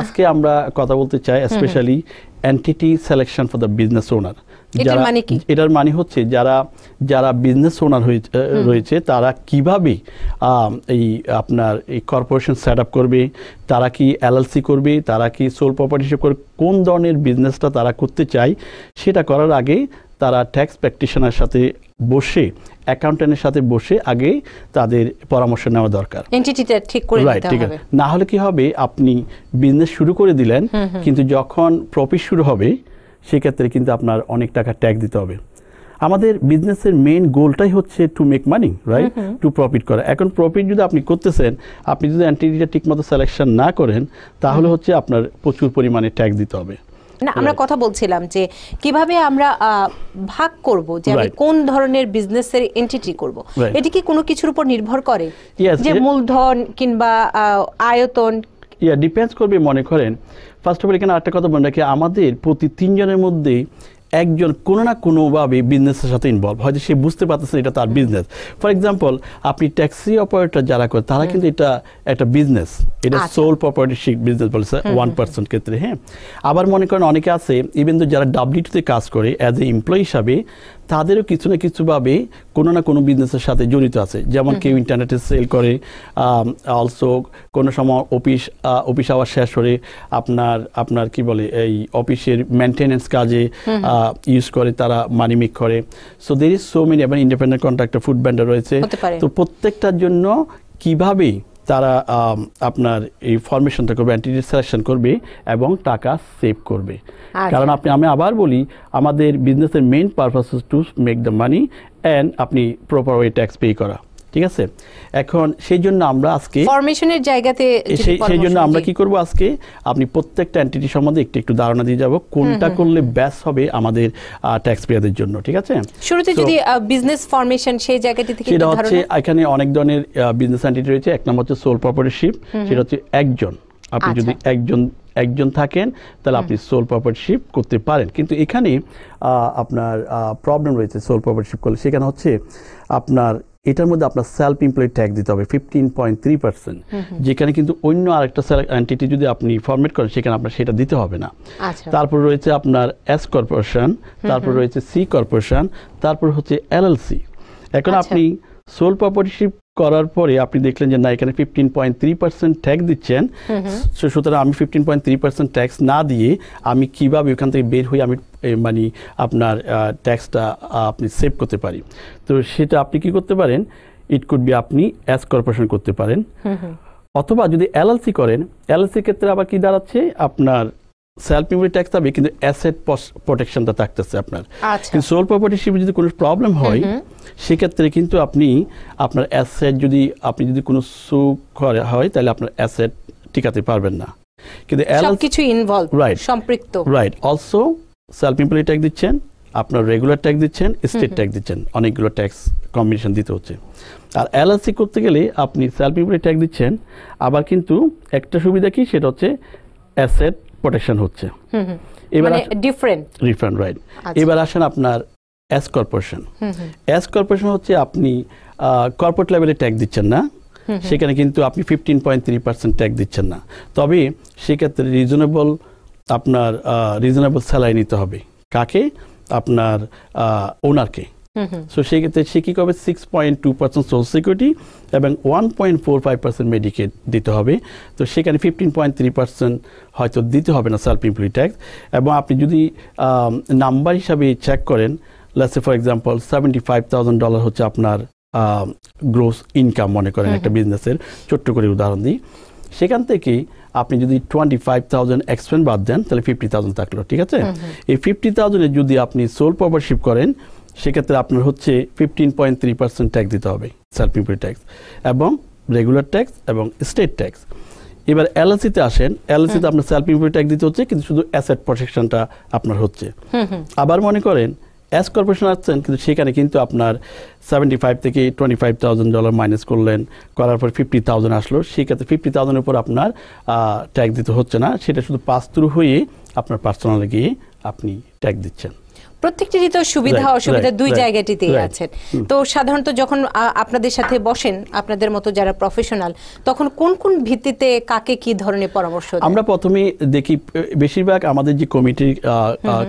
আজকে আমরা কথা বলতে চাই specially entity selection for the business owner যারা মানে এটার মানে হচ্ছে যারা যারা বিজনেস ওনার রয়েছে তারা কিভাবে এই আপনার এই কর্পোরেশন সেট আপ করবে তারা কি এলএলসি করবে তারা কি সোল প্রপার্টিশিপ করবে কোন ধরনের বিজনেসটা তারা করতে চায় সেটা করার আগে তারা ট্যাক্স প্র্যাকটিশনার সাথে বসে অ্যাকাউন্টেন্টের সাথে বসে আগে তাদের পরামর্শ নেওয়া দরকার ঠিক করে রাইট ঠিক আছে না হলে কি হবে আপনি বিজনেস শুরু করে দিলেন কিন্তু যখন প্রফিট শুরু হবে সেক্ষেত্রে কিন্তু আপনার অনেক টাকা ট্যাক্স দিতে হবে আমাদের বিজনেসের মেইন গোলটাই হচ্ছে to make money right to profit করা এখন প্রফিট যদি আপনি করতেছেন আপনি যদি ঠিক ঠিকমতো সিলেকশন না করেন তাহলে হচ্ছে আপনার প্রচুর পরিমাণে ট্যাক্স দিতে হবে না আমরা কথা বলছিলাম যে কিভাবে আমরা ভাগ করব যে আমি কোন ধরনের বিজনেসের এন্টিটি করব এটি কি কোনো কিছুর উপর নির্ভর করে যে মূলধন কিংবা আয়তন ইয়া ডিপেন্ডস করবে মনে করেন ফার্স্ট অফ অল এখানে আরেকটা কথা মনে রাখি আমাদের প্রতি তিনজনের মধ্যে একজন কোনো না কোনোভাবে বিজনেসের সাথে ইনভলভ যে সে বুঝতে পারতেছে এটা তার বিজনেস ফর এক্সাম্পল আপনি ট্যাক্সি অপারেটর যারা করে তারা কিন্তু এটা একটা বিজনেস এটা সোল প্রপার্টি বিজনেস বলছে ওয়ান পার্সেন্ট ক্ষেত্রে হ্যাঁ আবার মনে করেন অনেকে আছে ইভেন তো যারা ডাব্লিউটিতে কাজ করে অ্যাজ এ এমপ্লয়ি হিসাবে তাদেরও কিছু না কিছুভাবে কোনো না কোনো বিজনেসের সাথে জড়িত আছে যেমন কেউ ইন্টারনেটে সেল করে অলসো কোনো সময় অফিস অফিস আওয়ার শেষ হলে আপনার আপনার কি বলে এই অফিসের মেনটেনেন্স কাজে ইউজ করে তারা মানি মেক করে so there is so many এবং ইন্ডিপেন্ডেন্ট কন্ট্রাক্টর ফুড ব্যান্ডার রয়েছে তো প্রত্যেকটার জন্য কিভাবে তারা আপনার এই ফরমেশনটা করবে অ্যান্টিডি সিলেকশন করবে এবং টাকা সেভ করবে আচ্ছা। কারণ আপনি আমি আবার বলি আমাদের বিজনেসের main purpose to make the money and আপনি প্রপার ওয়ে ট্যাক্স পে করা ঠিক আছে এখন সেই জন্য আমরা আজকে ফরমেশনের জায়গাতে সেই জন্য আমরা কি করব আজকে আপনি প্রত্যেকটা এন্টিটি সম্বন্ধে একটু একটু ধারণা দিয়ে যাব কোনটা করলে ব্যাস হবে আমাদের ট্যাক্স পেয়ারদের জন্য ঠিক আছে শুরুতে যদি বিজনেস ফরমেশন সেই জায়গাটি থেকে সেটা হচ্ছে এখানে অনেক ধরনের বিজনেস এন্টিটি রয়েছে এক নম্বর হচ্ছে সোল প্রপার্টিশিপ সেটা হচ্ছে একজন আপনি আচ্ছা। যদি একজন একজন থাকেন তাহলে আপনি সোল প্রপার্টিশিপ করতে পারেন কিন্তু এখানে আপনার প্রবলেম রয়েছে সোল প্রপার্টিশিপ করলে সেখানে হচ্ছে আপনার এটার মধ্যে আপনার সেলফ এমপ্লয়েড ট্যাক্স দিতে হবে ফিফটিন পয়েন্ট থ্রি পার্সেন্ট যেখানে কিন্তু অন্য আরেকটা অ্যান্টিটি যদি আপনি ফর্মেট করেন সেখানে আপনার সেটা দিতে হবে না আচ্ছা। তারপর রয়েছে আপনার এস কর্পোরেশন তারপর রয়েছে সি কর্পোরেশন তারপর হচ্ছে এলএলসি এখন আচ্ছা। আপনি সোল প্রপার্টিশিপ করার পরে আপনি দেখলেন যে না এখানে fifteen point three percent tax দিচ্ছেন সুতরাং আমি fifteen point three percent tax না দিয়ে আমি কীভাবে ওখান থেকে বের হয়ে আমি মানে আপনার ট্যাক্সটা আপনি সেভ করতে পারি তো সেটা আপনি কি করতে পারেন ইট কুড বি আপনি অ্যাজ কর্পোরেশন করতে পারেন অথবা যদি এলএলসি করেন এলএলসির ক্ষেত্রে আবার কি দাঁড়াচ্ছে আপনার সেলফ ইমপ্লয় ট্যাক্স থাকবে কিন্তু অ্যাসেট প্রোটেকশনটা থাকতেছে আপনার আচ্ছা। কিন্তু সোল প্রপার্টিশিপে যদি কোনো প্রবলেম হয় সেক্ষেত্রে কিন্তু আপনি আপনার অ্যাসেট যদি আপনি যদি কোনো সু করে হয় তাহলে আপনার অ্যাসেট টিকাতে পারবেন না কিন্তু কিছু ইনভলভ রাইট সম্পৃক্ত right also self employ tax দিচ্ছেন আপনার রেগুলার ট্যাক্স দিচ্ছেন স্টেট ট্যাক্স দিচ্ছেন অনেকগুলো ট্যাক্স কম্বিনেশন দিতে হচ্ছে আর এলআইসি করতে গেলে আপনি সেলফ এমপ্লয় ট্যাক্স দিচ্ছেন আবার কিন্তু একটা সুবিধা কি সেটা হচ্ছে অ্যাসেট প্রোটেকশন হচ্ছে এবার ডিফারেন্ট ডিফারেন্ট রাইট এবার আসেন আপনার অ্যাস কর্পোরেশন অ্যাস কর্পোরেশন হচ্ছে আপনি কর্পোরেট লেভেলে ট্যাক্স দিচ্ছেন না সেখানে কিন্তু আপনি fifteen point three percent tax দিচ্ছেন না তবে সেক্ষেত্রে রিজনেবল আপনার রিজনেবল স্যালারি নিতে হবে কাকে আপনার ওনারকে সো সেক্ষেত্রে সে কী করবে six point two percent social security এবং one point four five percent medical দিতে হবে তো সেখানে ফিফটিন পয়েন্ট থ্রি পার্সেন্ট হয়তো দিতে হবে না সেলফ এমপ্লয়ি ট্যাক্স এবং আপনি যদি নাম্বার হিসাবে চেক করেন লাস্টে for example seventy five thousand dollar হচ্ছে আপনার গ্রোস ইনকাম মনে করেন একটা বিজনেসের ছোট্ট করে উদাহরণ দিই সেখান থেকে আপনি যদি টোয়েন্টি ফাইভ থাউজেন্ড এক্সপেন্ড বাদ দেন তাহলে ফিফটি থাউজেন্ড থাকলো ঠিক আছে এই ফিফটি থাউজেন্ডে যদি আপনি সোল প্রবারশিপ করেন সেক্ষেত্রে আপনার হচ্ছে fifteen point three percent tax দিতে হবে সেলফ এমপ্লয় ট্যাক্স এবং রেগুলার ট্যাক্স এবং স্টেট ট্যাক্স এবার এলএসিতে আসেন এলএসিতে আপনার সেলফ ইম্পোর্ট ট্যাক্স দিতে হচ্ছে কিন্তু শুধু অ্যাসেট প্রোটেকশনটা আপনার হচ্ছে আবার মনে করেন অ্যাস কর্পোরেশন আসছেন কিন্তু সেখানে কিন্তু আপনার সেভেন্টি ফাইভ থেকে twenty five thousand dollar minus করলেন করার পর ফিফটি থাউজেন্ড আসলো সেক্ষেত্রে ফিফটি থাউজেন্ডের উপর আপনার ট্যাক্স দিতে হচ্ছে না সেটা শুধু পাস থ্রু হয়ে আপনার পার্সোনালে গিয়ে আপনি ট্যাক্স দিচ্ছেন প্রত্যেকটিরই তো সুবিধা অসুবিধা দুই জায়গাটিতেই আছেন তো সাধারণত যখন আপনাদের সাথে বসেন আপনাদের মতো যারা প্রফেশনাল তখন কোন কোন ভিত্তিতে কাকে কি ধরনের পরামর্শ আমরা প্রথমে দেখি বেশিরভাগ আমাদের যে কমিটির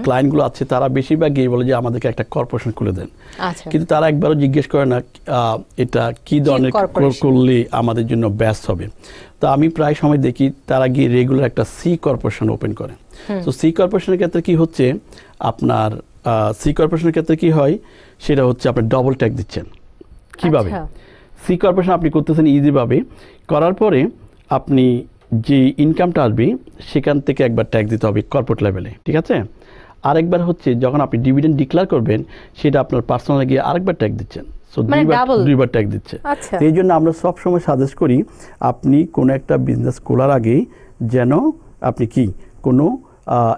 ক্লায়েন্টগুলো আছে তারা বেশিরভাগ গিয়ে বলে যে আমাদেরকে একটা কর্পোরেশন খুলে দেন আচ্ছা। কিন্তু তারা একবারও জিজ্ঞেস করে না এটা কি ধরনের করলে আমাদের জন্য ব্যস্ত হবে তো আমি প্রায় সময় দেখি তারা গিয়ে রেগুলার একটা সি কর্পোরেশন ওপেন করে তো সি কর্পোরেশনের ক্ষেত্রে কি হচ্ছে আপনার সি কর্পোরেশনের ক্ষেত্রে কি হয় সেটা হচ্ছে আপনি ডবল ট্যাক্স দিচ্ছেন কিভাবে সি আচ্ছা। কর্পোরেশন আপনি করতেছেন ইজিভাবে করার পরে আপনি যে ইনকামটা আসবে সেখান থেকে একবার ট্যাক্স দিতে হবে কর্পোরেট লেভেলে ঠিক আছে আরেকবার হচ্ছে যখন আপনি ডিভিডেন্ড ডিক্লেয়ার করবেন সেটা আপনার পার্সোনালে গিয়ে আরেকবার ট্যাক্স দিচ্ছেন সো মানে দুইবার দুইবার ট্যাক্স দিচ্ছে আচ্ছা। এই জন্য আমরা সবসময় সাজেস্ট করি আপনি কোনো একটা বিজনেস খোলার আগে যেন আপনি কি কোনো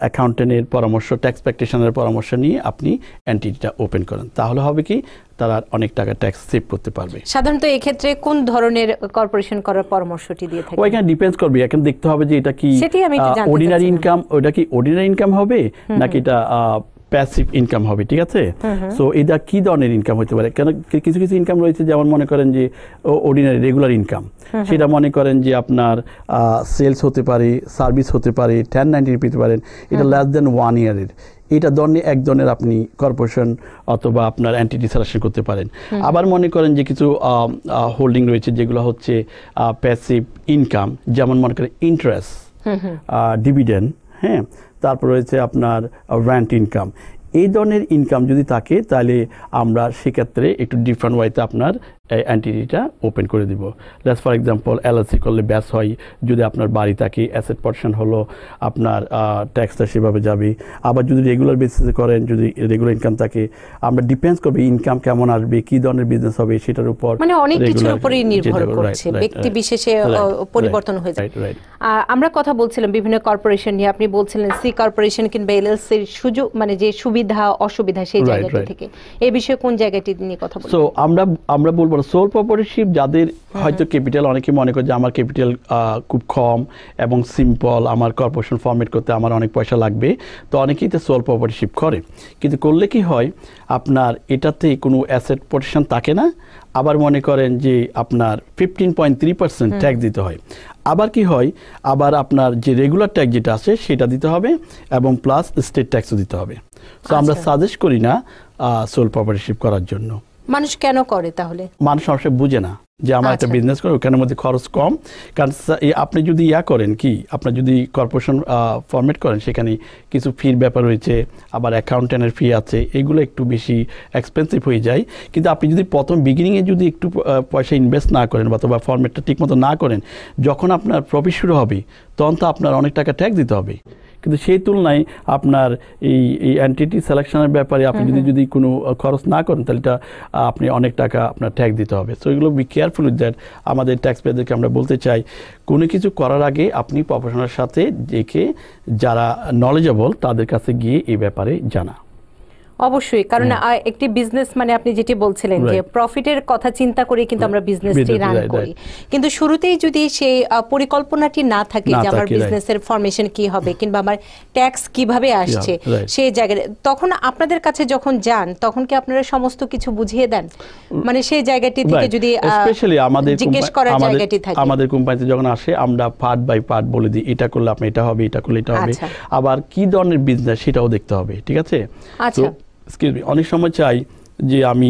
অ্যাকাউন্টেন্টের পরামর্শ ট্যাক্স প্র্যাকটিশনারের পরামর্শ নিয়ে আপনি অ্যান্টিটিটা ওপেন করেন তাহলে হবে কি তারা অনেক টাকা ট্যাক্স সেভ করতে পারবে সাধারণত এই ক্ষেত্রে কোন ধরনের কর্পোরেশন করার পরামর্শটি দিয়ে থাকে ওইখানে ডিপেন্ডস করবে এখন দেখতে হবে যে এটা কি অর্ডিনারি ইনকাম ওটা কি অর্ডিনারি ইনকাম হবে নাকি এটা প্যাসিভ ইনকাম হবে ঠিক আছে সো এটা কী ধরনের ইনকাম হতে পারে কেন কিছু কিছু ইনকাম রয়েছে যেমন মনে করেন যে অর্ডিনারি রেগুলার ইনকাম সেটা মনে করেন যে আপনার সেলস হতে পারে সার্ভিস হতে পারে টেন নাইনটি পেতে পারেন এটা লেস দেন ওয়ান ইয়ারের এটা ধরনের এক ধরনের আপনি কর্পোরেশন অথবা আপনার অ্যান্টিটি সিলেকশন করতে পারেন আবার মনে করেন যে কিছু হোল্ডিং রয়েছে যেগুলো হচ্ছে প্যাসিভ ইনকাম যেমন মনে করেন ইন্টারেস্ট ডিভিডেন্ড হ্যাঁ তারপর রয়েছে আপনার র্যান্ট ইনকাম এই ধরনের ইনকাম যদি থাকে তাহলে আমরা সেক্ষেত্রে একটু ডিফারেন্ট ওয়াইতে আপনার এই অ্যান্টিটিটা ওপেন করে দিব জাস্ট ফর এক্সাম্পল এলএসি করলে ব্যাস হয় যদি আপনার বাড়ি থাকে অ্যাসেট পার্সন হলো আপনার ট্যাক্সটা সেভাবে যাবে আবার যদি রেগুলার বেসিসে করেন যদি রেগুলার ইনকাম থাকে আমরা ডিপেন্ডস করবে ইনকাম কেমন আসবে কি ধরনের বিজনেস হবে সেটার উপর মানে অনেক কিছুর উপরই নির্ভর করছে ব্যক্তি বিশেষে পরিবর্তন হয়ে যায় আমরা কথা বলছিলাম বিভিন্ন কর্পোরেশন নিয়ে আপনি বলছিলেন সি কর্পোরেশন কিংবা এলএসসির সুযোগ মানে যে সুবিধা অসুবিধা সেই জায়গাটি থেকে এই বিষয়ে কোন জায়গাটি নিয়ে কথা বলবো সো আমরা আমরা বলবো তারপর সোল প্রপারেটরশিপ যাদের হ্যাঁ। হয়তো ক্যাপিটাল অনেকে মনে করে যে আমার ক্যাপিটাল খুব কম এবং সিম্পল আমার কর্পোরেশন ফর্মেট করতে আমার অনেক পয়সা লাগবে তো অনেকেই তো সোল প্রপারেটরশিপ করে কিন্তু করলে কি হয় আপনার এটাতে কোনো অ্যাসেট প্রোটেকশন থাকে না আবার মনে করেন যে আপনার fifteen point three percent tax দিতে হয় আবার কি হয় আবার আপনার যে রেগুলার ট্যাক্স যেটা আছে সেটা দিতে হবে এবং প্লাস স্টেট ট্যাক্সও দিতে হবে তো আমরা সাজেস্ট আচ্ছা। করি না সোল প্রপারেটরশিপ করার জন্য মানুষ কেন করে তাহলে মানুষ মানুষের বুঝে না যে আমার একটা বিজনেস আচ্ছা। করে ওখানের মধ্যে খরচ কম কারণ আপনি যদি ইয়া করেন কি আপনি যদি কর্পোরেশন ফর্মেট করেন সেখানে কিছু ফির ব্যাপার রয়েছে আবার অ্যাকাউন্টেন্টের ফি আছে এগুলো একটু বেশি এক্সপেন্সিভ হয়ে যায় কিন্তু আপনি যদি প্রথম বিগিনিংয়ে যদি একটু পয়সা ইনভেস্ট না করেন অথবা ফর্মেটটা ঠিকমতো না করেন যখন আপনার প্রফিট শুরু হবে তখন তো আপনার অনেক টাকা ট্যাক্স দিতে হবে কিন্তু সেই তুলনায় আপনার এই এই অ্যান্টিটি সিলেকশনের ব্যাপারে আপনি যদি যদি কোনো খরচ না করেন তাহলে এটা আপনি অনেক টাকা আপনার ট্যাক্স দিতে হবে সো এগুলো বি কেয়ারফুল উইথ দ্যাট আমাদের ট্যাক্স পেয়েদেরকে আমরা বলতে চাই কোনো কিছু করার আগে আপনি প্রফেশনের সাথে দেখে যারা নলেজেবল তাদের কাছে গিয়ে এই ব্যাপারে জানা অবশ্যই কারণ একটি বিজনেস মানে আপনি যেটি বলছিলেন যে প্রফিটের কথা চিন্তা করে কিন্তু আমরা বিজনেসটি রান করি কিন্তু শুরুতেই যদি সেই পরিকল্পনাটি না থাকে যে আমার বিজনেসের ফরমেশন কি হবে কিংবা আমার ট্যাক্স কিভাবে আসছে সেই জায়গায় তখন আপনাদের কাছে যখন যান তখন কি আপনারা সমস্ত কিছু বুঝিয়ে দেন মানে সেই জায়গাটি থেকে যদি স্পেশালি আমাদের জিজ্ঞেস করার জায়গাটি থাকে আমাদের কোম্পানিতে যখন আসে আমরা পার্ট বাই পার্ট বলে দিই এটা করলে আপনি এটা হবে এটা করলে এটা হবে আচ্ছা। আবার কি ধরনের বিজনেস সেটাও দেখতে হবে ঠিক আছে আচ্ছা এক্সকিউজ মি অনেক সময় চাই যে আমি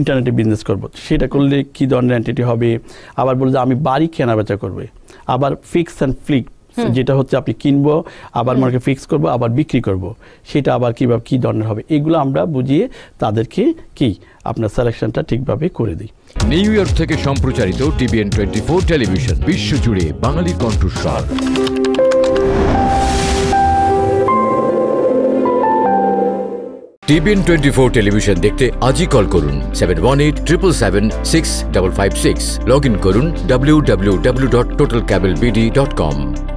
ইন্টারনেটে বিজনেস করব সেটা করলে কি ধরনের অ্যান্টিটি হবে আবার বলে যে আমি বাড়ি কেনা বেচা করবে আবার ফিক্স অ্যান্ড ফ্লিক যেটা হচ্ছে আপনি কিনবো আবার মার্কেট ফিক্স করব আবার বিক্রি করব সেটা আবার কীভাবে কী ধরনের হবে এগুলো আমরা বুঝিয়ে তাদেরকে কি আপনার সিলেকশনটা ঠিকভাবে করে দিই নিউ ইয়র্ক থেকে সম্প্রচারিত টিভিএন টোয়েন্টি ফোর টেলিভিশন বিশ্বজুড়ে বাঙালির কণ্ঠস্বর টিভিএন টোয়েন্টি ফোর টেলিভিশন দেখতে আজই কল করুন seven one eight triple seven six double five six log in করুন W W W dot total cable BD dot কম